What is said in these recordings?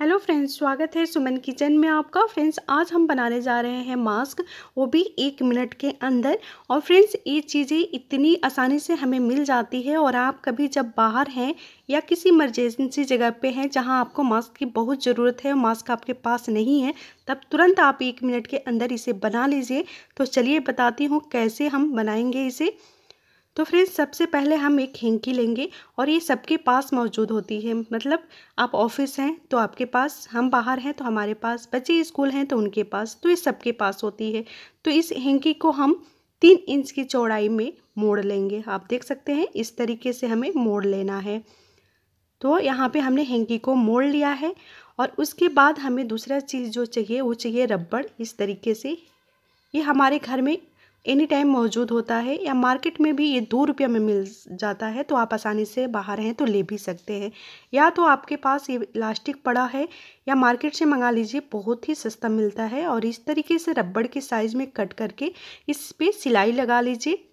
hello friends स्वागत है सुमन kitchen में आपका फ्रेंड्स आज हम बनाने जा रहे हैं मास्क वो भी एक मिनट के अंदर और फ्रेंड्स ये चीज़ें इतनी आसानी से हमें मिल जाती है और आप कभी जब बाहर हैं या किसी इमरजेंसी जगह पे हैं जहां आपको मास्क की बहुत ज़रूरत है और मास्क आपके पास नहीं है तब तुरंत आप एक मिनट के अंदर इसे बना लीजिए तो चलिए बताती हूँ कैसे हम बनाएंगे इसे तो फ्रेंड्स सबसे पहले हम एक हेंकी लेंगे और ये सबके पास मौजूद होती है मतलब आप ऑफिस हैं तो आपके पास हम बाहर हैं तो हमारे पास बच्चे स्कूल हैं तो उनके पास तो ये सबके पास होती है तो इस हेंकी को हम तीन इंच की चौड़ाई में मोड़ लेंगे आप देख सकते हैं इस तरीके से हमें मोड़ लेना है तो यहाँ पे हमने हेंकी को मोड़ लिया है और उसके बाद हमें दूसरा चीज़ जो चाहिए वो चाहिए रबड़ इस तरीके से ये हमारे घर में एनी टाइम मौजूद होता है या मार्केट में भी ये दो रुपये में मिल जाता है तो आप आसानी से बाहर हैं तो ले भी सकते हैं या तो आपके पास ये इलास्टिक पड़ा है या मार्केट से मंगा लीजिए बहुत ही सस्ता मिलता है और इस तरीके से रबड़ के साइज़ में कट करके इस पर सिलाई लगा लीजिए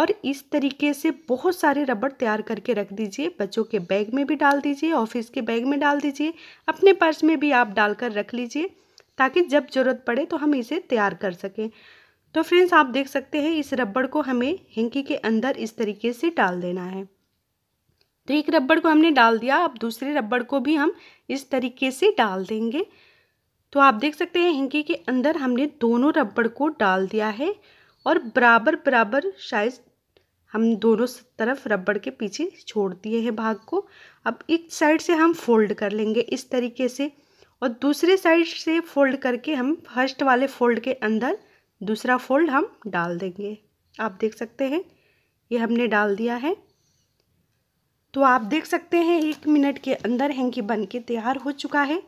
और इस तरीके से बहुत सारे रबड़ तैयार करके रख दीजिए बच्चों के बैग में भी डाल दीजिए ऑफिस के बैग में डाल दीजिए अपने पर्स में भी आप डालकर रख लीजिए ताकि जब ज़रूरत पड़े तो हम इसे तैयार कर सकें तो फ्रेंड्स आप देख सकते हैं इस रबड़ को हमें हिंकी के अंदर इस तरीके से डाल देना है तो एक रबड़ को हमने डाल दिया अब दूसरे रबड़ को भी हम इस तरीके से डाल देंगे तो आप देख सकते हैं हिंकी के अंदर हमने दोनों रबड़ को डाल दिया है और बराबर बराबर साइज हम दोनों तरफ रबड़ के पीछे छोड़ दिए हैं भाग को अब एक साइड से हम फोल्ड कर लेंगे इस तरीके से और दूसरे साइड से फोल्ड करके हम फर्स्ट वाले फोल्ड के अंदर दूसरा फोल्ड हम डाल देंगे आप देख सकते हैं ये हमने डाल दिया है तो आप देख सकते हैं एक मिनट के अंदर हैंकी बन के तैयार हो चुका है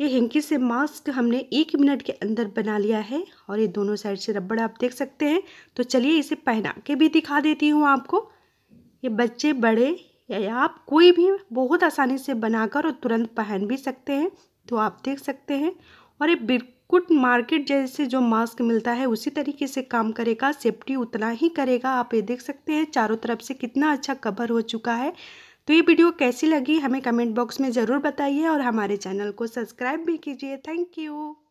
ये हैंकी से मास्क हमने एक मिनट के अंदर बना लिया है और ये दोनों साइड से रबड़ आप देख सकते हैं तो चलिए इसे पहना के भी दिखा देती हूँ आपको ये बच्चे बड़े या आप कोई भी बहुत आसानी से बनाकर और तुरंत पहन भी सकते हैं तो आप देख सकते हैं और ये कुट मार्केट जैसे जो मास्क मिलता है उसी तरीके से काम करेगा सेफ्टी उतना ही करेगा आप ये देख सकते हैं चारों तरफ से कितना अच्छा कवर हो चुका है तो ये वीडियो कैसी लगी हमें कमेंट बॉक्स में ज़रूर बताइए और हमारे चैनल को सब्सक्राइब भी कीजिए थैंक यू